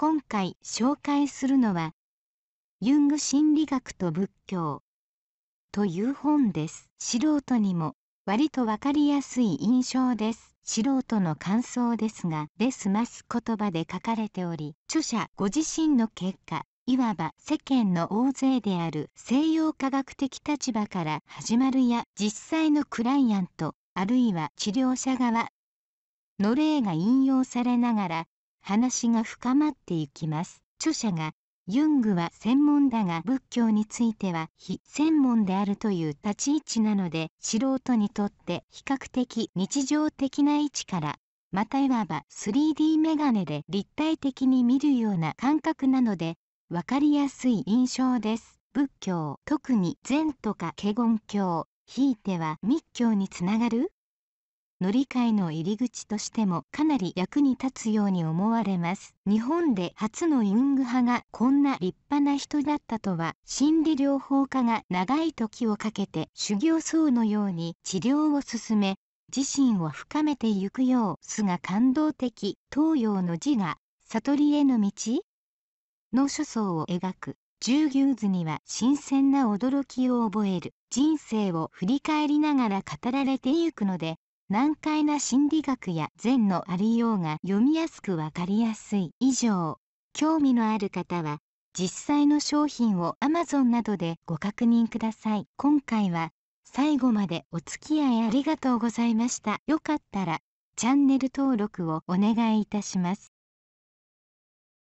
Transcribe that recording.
今回紹介するのはユング心理学と仏教という本です素人にも割と分かりやすい印象です素人の感想ですがで済ます言葉で書かれており著者ご自身の結果いわば世間の大勢である西洋科学的立場から始まるや実際のクライアントあるいは治療者側の例が引用されながら話が深まっていきます著者がユングは専門だが仏教については非専門であるという立ち位置なので素人にとって比較的日常的な位置からまたいわば 3D メガネで立体的に見るような感覚なので分かりやすい印象です。仏教特に禅とか華厳教ひいては密教につながる乗り換えの入り口としてもかなり役に立つように思われます日本で初のユング派がこんな立派な人だったとは心理療法家が長い時をかけて修行僧のように治療を進め自身を深めてゆくようすが感動的東洋の字が悟りへの道の書相を描く十牛図には新鮮な驚きを覚える人生を振り返りながら語られてゆくので難解な心理学や善のありようが読みやすくわかりやすい以上興味のある方は実際の商品を Amazon などでご確認ください今回は最後までお付き合いありがとうございましたよかったらチャンネル登録をお願いいたします